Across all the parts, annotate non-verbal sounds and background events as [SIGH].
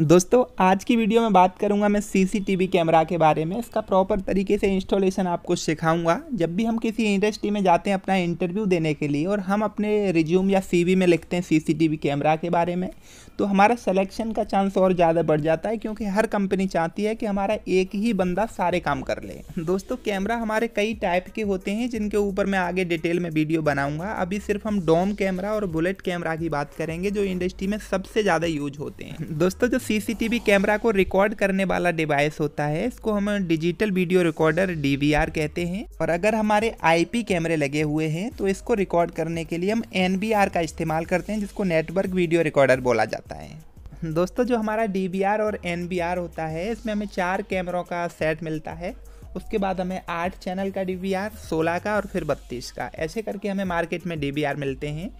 दोस्तों आज की वीडियो में बात करूंगा मैं सीसीटीवी कैमरा के बारे में इसका प्रॉपर तरीके से इंस्टॉलेशन आपको सिखाऊंगा जब भी हम किसी इंडस्ट्री में जाते हैं अपना इंटरव्यू देने के लिए और हम अपने रिज्यूम या सीवी में लिखते हैं सीसीटीवी कैमरा के बारे में तो हमारा सिलेक्शन का चांस और ज़्यादा बढ़ जाता है क्योंकि हर कंपनी चाहती है कि हमारा एक ही बंदा सारे काम कर ले दोस्तों कैमरा हमारे कई टाइप के होते हैं जिनके ऊपर मैं आगे डिटेल में वीडियो बनाऊँगा अभी सिर्फ हम डोम कैमरा और बुलेट कैमरा की बात करेंगे जो इंडस्ट्री में सबसे ज़्यादा यूज होते हैं दोस्तों जो सीसीटीवी कैमरा को रिकॉर्ड करने वाला डिवाइस होता है इसको हम डिजिटल वीडियो रिकॉर्डर डीवीआर कहते हैं और अगर हमारे आईपी कैमरे लगे हुए हैं तो इसको रिकॉर्ड करने के लिए हम एनबीआर का इस्तेमाल करते हैं जिसको नेटवर्क वीडियो रिकॉर्डर बोला जाता है दोस्तों जो हमारा डी और एन होता है इसमें हमें चार कैमरों का सेट मिलता है उसके बाद हमें आठ चैनल का डी 16 आर सोलह का और फिर बत्तीस का ऐसे करके हमें मार्केट में डी मिलते हैं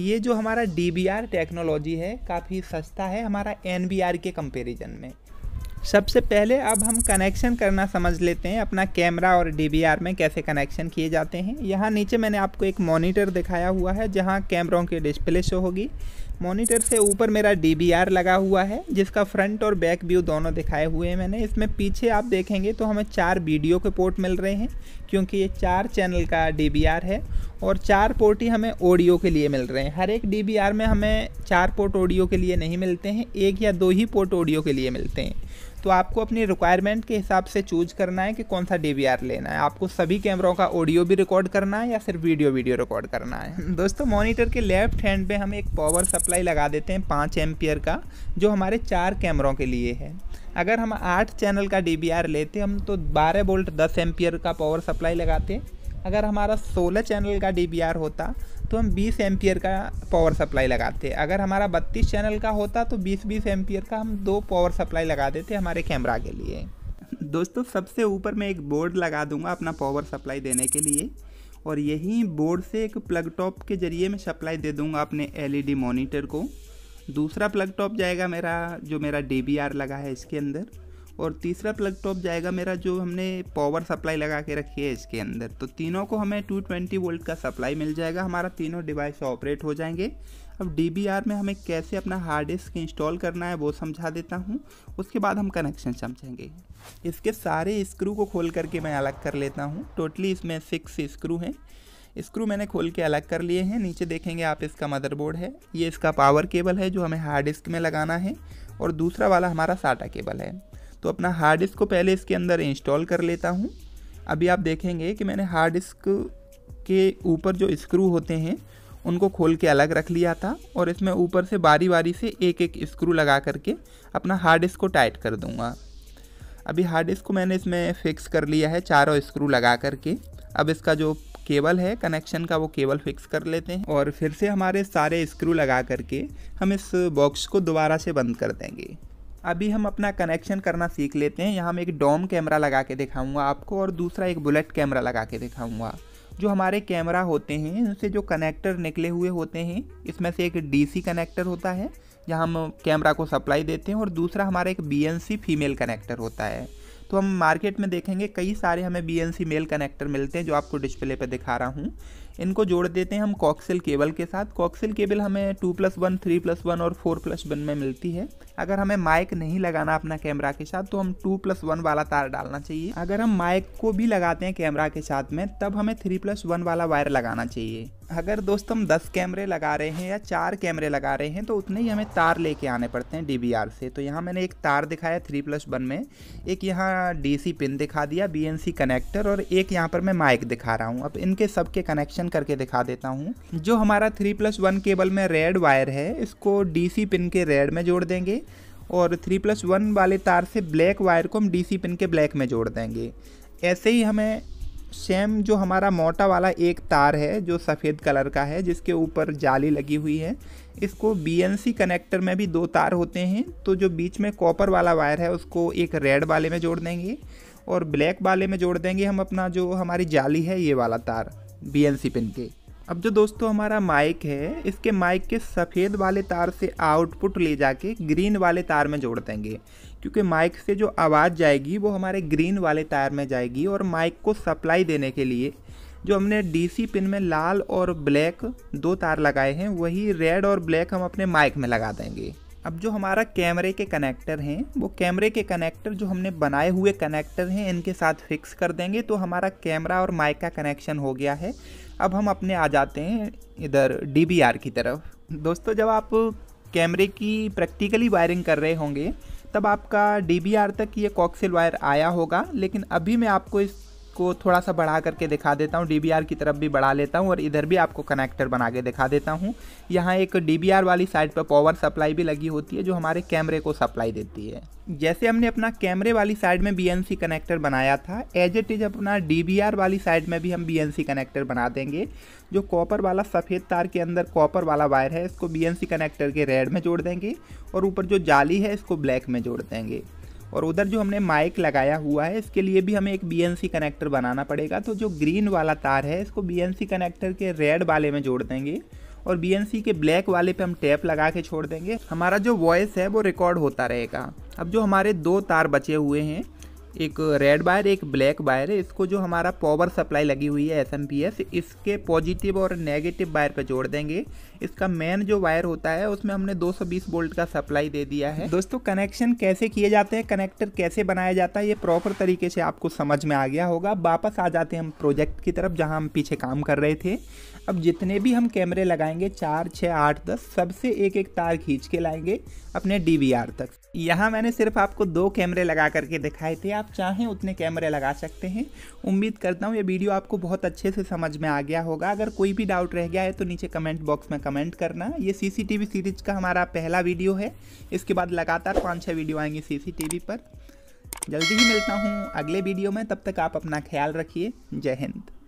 ये जो हमारा डी टेक्नोलॉजी है काफ़ी सस्ता है हमारा एन के कंपेरिजन में सबसे पहले अब हम कनेक्शन करना समझ लेते हैं अपना कैमरा और आर में कैसे कनेक्शन किए जाते हैं यहाँ नीचे मैंने आपको एक मॉनिटर दिखाया हुआ है जहाँ कैमरों की डिस्प्ले शो होगी मॉनिटर से ऊपर मेरा डी लगा हुआ है जिसका फ्रंट और बैक व्यू दोनों दिखाए हुए हैं मैंने इसमें पीछे आप देखेंगे तो हमें चार वीडियो के पोर्ट मिल रहे हैं क्योंकि ये चार चैनल का डी है और चार पोर्ट ही हमें ऑडियो के लिए मिल रहे हैं हर एक डी में हमें चार पोर्ट ऑडियो के लिए नहीं मिलते हैं एक या दो ही पोर्ट ऑडियो के लिए मिलते हैं तो आपको अपनी रिक्वायरमेंट के हिसाब से चूज करना है कि कौन सा डी लेना है आपको सभी कैमरों का ऑडियो भी रिकॉर्ड करना है या सिर्फ वीडियो वीडियो रिकॉर्ड करना है [LAUGHS] दोस्तों मॉनिटर के लेफ्ट हैंड पे हम एक पावर सप्लाई लगा देते हैं पाँच एम्पियर का जो हमारे चार कैमरों के लिए है अगर हम आठ चैनल का डी लेते हम तो बारह बोल्ट दस एम्पियर का पावर सप्लाई लगाते अगर हमारा सोलह चैनल का डी होता तो हम 20 एम्पियर का पावर सप्लाई लगाते अगर हमारा 32 चैनल का होता तो 20-20 एम्पियर का हम दो पावर सप्लाई लगा देते हमारे कैमरा के लिए दोस्तों सबसे ऊपर मैं एक बोर्ड लगा दूंगा अपना पावर सप्लाई देने के लिए और यही बोर्ड से एक प्लग टॉप के ज़रिए मैं सप्लाई दे दूँगा अपने एल मॉनिटर e को दूसरा प्लग टॉप जाएगा मेरा जो मेरा डी लगा है इसके अंदर और तीसरा प्लग टॉप जाएगा मेरा जो हमने पावर सप्लाई लगा के रखी है इसके अंदर तो तीनों को हमें 220 वोल्ट का सप्लाई मिल जाएगा हमारा तीनों डिवाइस ऑपरेट हो जाएंगे अब डी में हमें कैसे अपना हार्ड डिस्क इंस्टॉल करना है वो समझा देता हूँ उसके बाद हम कनेक्शन समझेंगे इसके सारे स्क्रू को खोल करके मैं अलग कर लेता हूँ टोटली इसमें सिक्स स्क्रू हैं स्क्रू मैंने खोल के अलग कर लिए हैं नीचे देखेंगे आप इसका मदरबोर्ड है ये इसका पावर केबल है जो हमें हार्ड डिस्क में लगाना है और दूसरा वाला हमारा साटा केबल है तो अपना हार्ड डिस्क को पहले इसके अंदर इंस्टॉल कर लेता हूँ अभी आप देखेंगे कि मैंने हार्ड डिस्क के ऊपर जो स्क्रू होते हैं उनको खोल के अलग रख लिया था और इसमें ऊपर से बारी बारी से एक एक स्क्रू लगा करके अपना हार्ड डिस्क को टाइट कर दूंगा अभी हार्ड डिस्क को मैंने इसमें फिक्स कर लिया है चारों स्क्रू लगा करके अब इसका जो केबल है कनेक्शन का वो केबल फिक्स कर लेते हैं और फिर से हमारे सारे स्क्रू लगा करके हम इस बॉक्स को दोबारा से बंद कर देंगे अभी हम अपना कनेक्शन करना सीख लेते हैं यहाँ मैं एक डोम कैमरा लगा के दिखाऊंगा आपको और दूसरा एक बुलेट कैमरा लगा के दिखाऊंगा जो हमारे कैमरा होते हैं उनसे जो कनेक्टर निकले हुए होते हैं इसमें से एक डीसी कनेक्टर होता है जहाँ हम कैमरा को सप्लाई देते हैं और दूसरा हमारा एक बी फीमेल कनेक्टर होता है तो हम मार्केट में देखेंगे कई सारे हमें B N C male connector मिलते हैं जो आपको डिस्प्ले पर दिखा रहा हूँ इनको जोड़ देते हैं हम कॉक्सिल केबल के साथ कॉक्सिल केबल हमें two plus one three plus one और फोर प्लस वन में मिलती है अगर हमें माइक नहीं लगाना अपना कैमरा के साथ तो हम टू प्लस वन वाला तार डालना चाहिए अगर हम माइक को भी लगाते हैं कैमरा के साथ में तब हमें थ्री प्लस वन वाला वायर लगाना चाहिए अगर दोस्त हम दस कैमरे लगा रहे हैं या चार कैमरे लगा रहे हैं तो उतने ही हमें तार लेके आने पड़ते हैं डी से तो यहाँ मैंने एक तार दिखाया थ्री प्लस वन में एक यहाँ डी पिन दिखा दिया बी कनेक्टर और एक यहाँ पर मैं माइक दिखा रहा हूँ अब इनके सबके कनेक्शन करके दिखा देता हूँ जो हमारा थ्री प्लस वन केबल में रेड वायर है इसको डीसी पिन के रेड में जोड़ देंगे और थ्री प्लस वन वाले तार से ब्लैक वायर को हम डीसी पिन के ब्लैक में जोड़ देंगे ऐसे ही हमें सेम जो हमारा मोटा वाला एक तार है जो सफ़ेद कलर का है जिसके ऊपर जाली लगी हुई है इसको बी कनेक्टर में भी दो तार होते हैं तो जो बीच में कॉपर वाला वायर है उसको एक रेड वाले में जोड़ देंगे और ब्लैक वाले में जोड़ देंगे हम अपना जो हमारी जाली है ये वाला तार बी एन सी पिन के अब जो दोस्तों हमारा माइक है इसके माइक के सफ़ेद वाले तार से आउटपुट ले जाके ग्रीन वाले तार में जोड़ देंगे क्योंकि माइक से जो आवाज़ जाएगी वो हमारे ग्रीन वाले तार में जाएगी और माइक को सप्लाई देने के लिए जो हमने डीसी पिन में लाल और ब्लैक दो तार लगाए हैं वही रेड और ब्लैक हम अपने माइक में लगा देंगे अब जो हमारा कैमरे के कनेक्टर हैं वो कैमरे के कनेक्टर जो हमने बनाए हुए कनेक्टर हैं इनके साथ फिक्स कर देंगे तो हमारा कैमरा और माइक का कनेक्शन हो गया है अब हम अपने आ जाते हैं इधर डी की तरफ दोस्तों जब आप कैमरे की प्रैक्टिकली वायरिंग कर रहे होंगे तब आपका डी तक ये कॉक्सिल वायर आया होगा लेकिन अभी मैं आपको इस को थोड़ा सा बढ़ा करके दिखा देता हूँ डी की तरफ भी बढ़ा लेता हूँ और इधर भी आपको कनेक्टर बना के दिखा देता हूँ यहाँ एक डी वाली साइड पर पावर सप्लाई भी लगी होती है जो हमारे कैमरे को सप्लाई देती है जैसे हमने अपना कैमरे वाली साइड में बी कनेक्टर बनाया था एज इट इज़ अपना डी वाली साइड में भी हम बी कनेक्टर बना देंगे जो कॉपर वाला सफ़ेद तार के अंदर कॉपर वाला वायर है इसको बी कनेक्टर के रेड में जोड़ देंगे और ऊपर जो जाली है इसको ब्लैक में जोड़ देंगे और उधर जो हमने माइक लगाया हुआ है इसके लिए भी हमें एक बी कनेक्टर बनाना पड़ेगा तो जो ग्रीन वाला तार है इसको बी कनेक्टर के रेड वाले में जोड़ देंगे और बी के ब्लैक वाले पे हम टैप लगा के छोड़ देंगे हमारा जो वॉइस है वो रिकॉर्ड होता रहेगा अब जो हमारे दो तार बचे हुए हैं एक रेड वायर एक ब्लैक वायर है इसको जो हमारा पावर सप्लाई लगी हुई है एस इसके पॉजिटिव और नेगेटिव वायर पर जोड़ देंगे इसका मेन जो वायर होता है उसमें हमने 220 वोल्ट का सप्लाई दे दिया है दोस्तों कनेक्शन कैसे किए जाते हैं कनेक्टर कैसे बनाया जाता है ये प्रॉपर तरीके से आपको समझ में आ गया होगा वापस आ जाते हैं हम प्रोजेक्ट की तरफ जहाँ हम पीछे काम कर रहे थे अब जितने भी हम कैमरे लगाएंगे चार छः आठ दस सबसे एक एक तार खींच के लाएंगे अपने डी तक यहाँ मैंने सिर्फ आपको दो कैमरे लगा करके दिखाए थे आप चाहें उतने कैमरे लगा सकते हैं उम्मीद करता हूँ ये वीडियो आपको बहुत अच्छे से समझ में आ गया होगा अगर कोई भी डाउट रह गया है तो नीचे कमेंट बॉक्स में कमेंट करना ये सीसीटीवी सीरीज का हमारा पहला वीडियो है इसके बाद लगातार पाँच छः वीडियो आएंगे सी पर जल्दी ही मिलता हूँ अगले वीडियो में तब तक आप अपना ख्याल रखिए जय हिंद